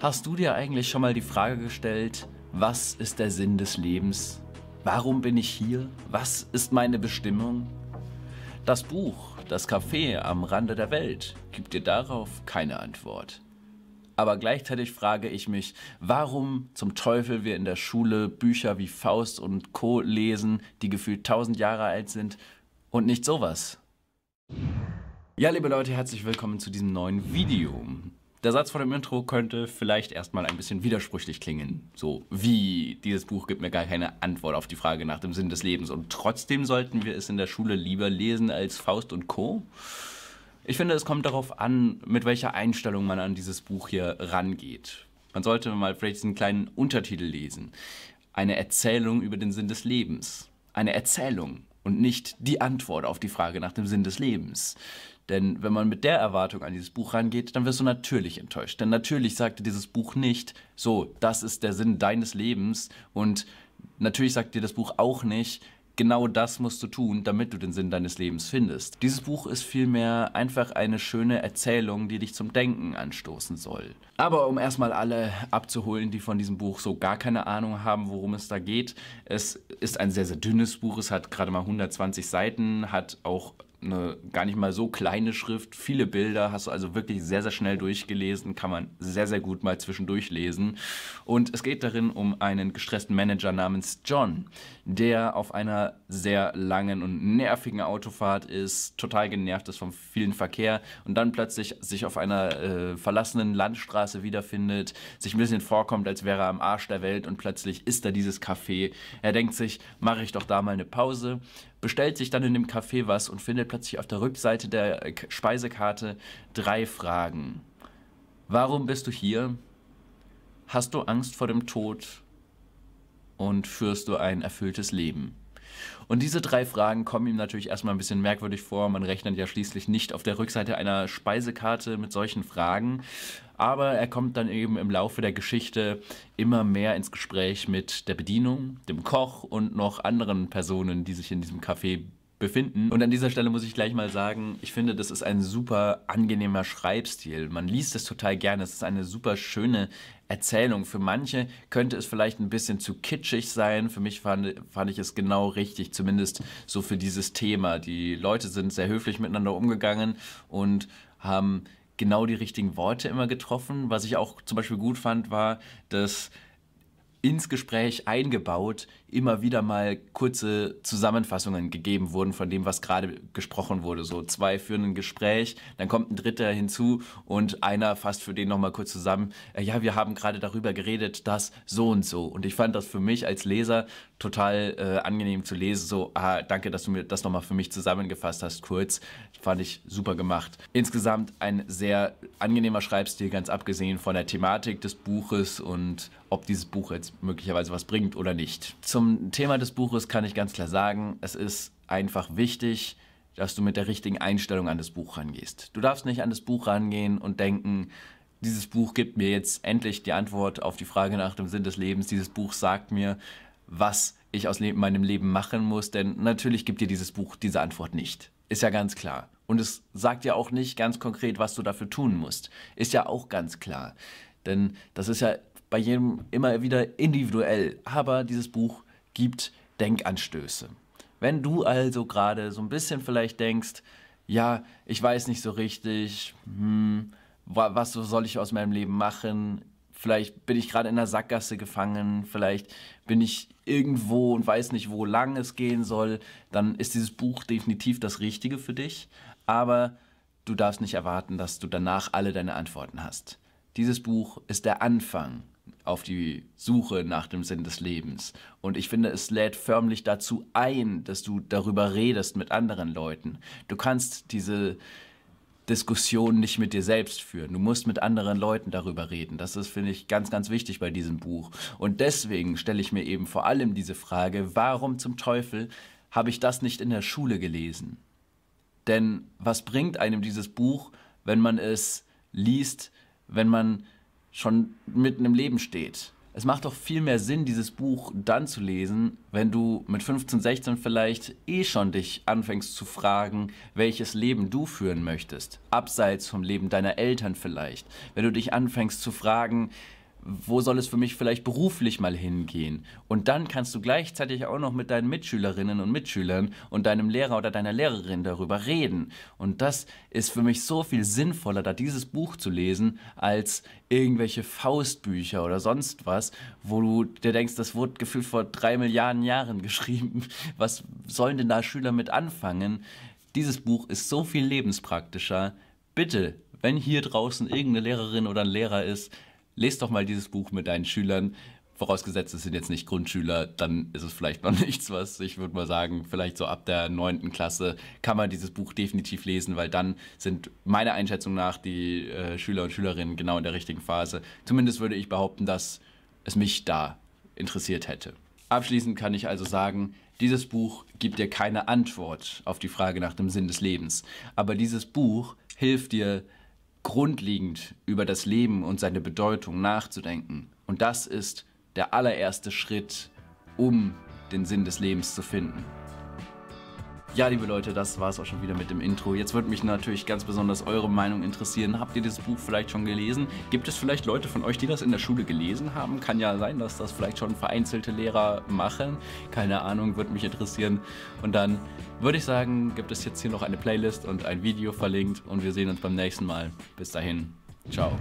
Hast du dir eigentlich schon mal die Frage gestellt, was ist der Sinn des Lebens? Warum bin ich hier? Was ist meine Bestimmung? Das Buch Das Café am Rande der Welt gibt dir darauf keine Antwort. Aber gleichzeitig frage ich mich, warum zum Teufel wir in der Schule Bücher wie Faust und Co lesen, die gefühlt tausend Jahre alt sind und nicht sowas. Ja, liebe Leute, herzlich willkommen zu diesem neuen Video. Der Satz vor dem Intro könnte vielleicht erstmal ein bisschen widersprüchlich klingen. So wie dieses Buch gibt mir gar keine Antwort auf die Frage nach dem Sinn des Lebens und trotzdem sollten wir es in der Schule lieber lesen als Faust und Co. Ich finde, es kommt darauf an, mit welcher Einstellung man an dieses Buch hier rangeht. Man sollte mal vielleicht diesen kleinen Untertitel lesen. Eine Erzählung über den Sinn des Lebens. Eine Erzählung und nicht die Antwort auf die Frage nach dem Sinn des Lebens. Denn wenn man mit der Erwartung an dieses Buch rangeht, dann wirst du natürlich enttäuscht. Denn natürlich sagt dir dieses Buch nicht, so, das ist der Sinn deines Lebens. Und natürlich sagt dir das Buch auch nicht, genau das musst du tun, damit du den Sinn deines Lebens findest. Dieses Buch ist vielmehr einfach eine schöne Erzählung, die dich zum Denken anstoßen soll. Aber um erstmal alle abzuholen, die von diesem Buch so gar keine Ahnung haben, worum es da geht, es ist ein sehr, sehr dünnes Buch, es hat gerade mal 120 Seiten, hat auch eine gar nicht mal so kleine Schrift, viele Bilder, hast du also wirklich sehr, sehr schnell durchgelesen, kann man sehr, sehr gut mal zwischendurch lesen. Und es geht darin um einen gestressten Manager namens John, der auf einer sehr langen und nervigen Autofahrt ist, total genervt ist vom vielen Verkehr und dann plötzlich sich auf einer äh, verlassenen Landstraße wiederfindet, sich ein bisschen vorkommt, als wäre er am Arsch der Welt und plötzlich ist er dieses Café. Er denkt sich, mache ich doch da mal eine Pause, bestellt sich dann in dem Café was und findet plötzlich auf der Rückseite der Speisekarte drei Fragen. Warum bist du hier? Hast du Angst vor dem Tod? Und führst du ein erfülltes Leben? Und diese drei Fragen kommen ihm natürlich erstmal ein bisschen merkwürdig vor. Man rechnet ja schließlich nicht auf der Rückseite einer Speisekarte mit solchen Fragen. Aber er kommt dann eben im Laufe der Geschichte immer mehr ins Gespräch mit der Bedienung, dem Koch und noch anderen Personen, die sich in diesem Café befinden. Und an dieser Stelle muss ich gleich mal sagen, ich finde, das ist ein super angenehmer Schreibstil. Man liest es total gerne. Es ist eine super schöne Erzählung. Für manche könnte es vielleicht ein bisschen zu kitschig sein. Für mich fand, fand ich es genau richtig, zumindest so für dieses Thema. Die Leute sind sehr höflich miteinander umgegangen und haben genau die richtigen Worte immer getroffen. Was ich auch zum Beispiel gut fand, war, dass ins Gespräch eingebaut immer wieder mal kurze Zusammenfassungen gegeben wurden von dem, was gerade gesprochen wurde. So zwei führen ein Gespräch, dann kommt ein dritter hinzu und einer fasst für den nochmal kurz zusammen, äh, ja, wir haben gerade darüber geredet, dass so und so. Und ich fand das für mich als Leser total äh, angenehm zu lesen. So, ah, danke, dass du mir das nochmal für mich zusammengefasst hast, kurz. Fand ich super gemacht. Insgesamt ein sehr angenehmer Schreibstil, ganz abgesehen von der Thematik des Buches und ob dieses Buch jetzt möglicherweise was bringt oder nicht. Zum Thema des Buches kann ich ganz klar sagen, es ist einfach wichtig, dass du mit der richtigen Einstellung an das Buch rangehst. Du darfst nicht an das Buch rangehen und denken, dieses Buch gibt mir jetzt endlich die Antwort auf die Frage nach dem Sinn des Lebens. Dieses Buch sagt mir, was ich aus meinem Leben machen muss, denn natürlich gibt dir dieses Buch diese Antwort nicht. Ist ja ganz klar. Und es sagt ja auch nicht ganz konkret, was du dafür tun musst. Ist ja auch ganz klar. Denn das ist ja bei jedem immer wieder individuell. Aber dieses Buch gibt Denkanstöße. Wenn du also gerade so ein bisschen vielleicht denkst, ja, ich weiß nicht so richtig, hm, was soll ich aus meinem Leben machen? Vielleicht bin ich gerade in der Sackgasse gefangen, vielleicht bin ich irgendwo und weiß nicht, wo lang es gehen soll. Dann ist dieses Buch definitiv das Richtige für dich. Aber du darfst nicht erwarten, dass du danach alle deine Antworten hast. Dieses Buch ist der Anfang auf die Suche nach dem Sinn des Lebens. Und ich finde, es lädt förmlich dazu ein, dass du darüber redest mit anderen Leuten. Du kannst diese Diskussion nicht mit dir selbst führen. Du musst mit anderen Leuten darüber reden. Das ist, finde ich, ganz, ganz wichtig bei diesem Buch. Und deswegen stelle ich mir eben vor allem diese Frage, warum zum Teufel habe ich das nicht in der Schule gelesen? Denn was bringt einem dieses Buch, wenn man es liest, wenn man schon mitten im Leben steht? es macht doch viel mehr Sinn, dieses Buch dann zu lesen, wenn du mit 15, 16 vielleicht eh schon dich anfängst zu fragen, welches Leben du führen möchtest. Abseits vom Leben deiner Eltern vielleicht. Wenn du dich anfängst zu fragen, wo soll es für mich vielleicht beruflich mal hingehen? Und dann kannst du gleichzeitig auch noch mit deinen Mitschülerinnen und Mitschülern und deinem Lehrer oder deiner Lehrerin darüber reden. Und das ist für mich so viel sinnvoller, da dieses Buch zu lesen, als irgendwelche Faustbücher oder sonst was, wo du dir denkst, das wurde gefühlt vor drei Milliarden Jahren geschrieben. Was sollen denn da Schüler mit anfangen? Dieses Buch ist so viel lebenspraktischer. Bitte, wenn hier draußen irgendeine Lehrerin oder ein Lehrer ist, lest doch mal dieses Buch mit deinen Schülern. Vorausgesetzt, es sind jetzt nicht Grundschüler, dann ist es vielleicht noch nichts, was ich würde mal sagen, vielleicht so ab der neunten Klasse kann man dieses Buch definitiv lesen, weil dann sind meiner Einschätzung nach die äh, Schüler und Schülerinnen genau in der richtigen Phase. Zumindest würde ich behaupten, dass es mich da interessiert hätte. Abschließend kann ich also sagen, dieses Buch gibt dir keine Antwort auf die Frage nach dem Sinn des Lebens, aber dieses Buch hilft dir grundlegend über das Leben und seine Bedeutung nachzudenken. Und das ist der allererste Schritt, um den Sinn des Lebens zu finden. Ja, liebe Leute, das war es auch schon wieder mit dem Intro. Jetzt würde mich natürlich ganz besonders eure Meinung interessieren. Habt ihr dieses Buch vielleicht schon gelesen? Gibt es vielleicht Leute von euch, die das in der Schule gelesen haben? Kann ja sein, dass das vielleicht schon vereinzelte Lehrer machen. Keine Ahnung, würde mich interessieren. Und dann würde ich sagen, gibt es jetzt hier noch eine Playlist und ein Video verlinkt und wir sehen uns beim nächsten Mal. Bis dahin, ciao.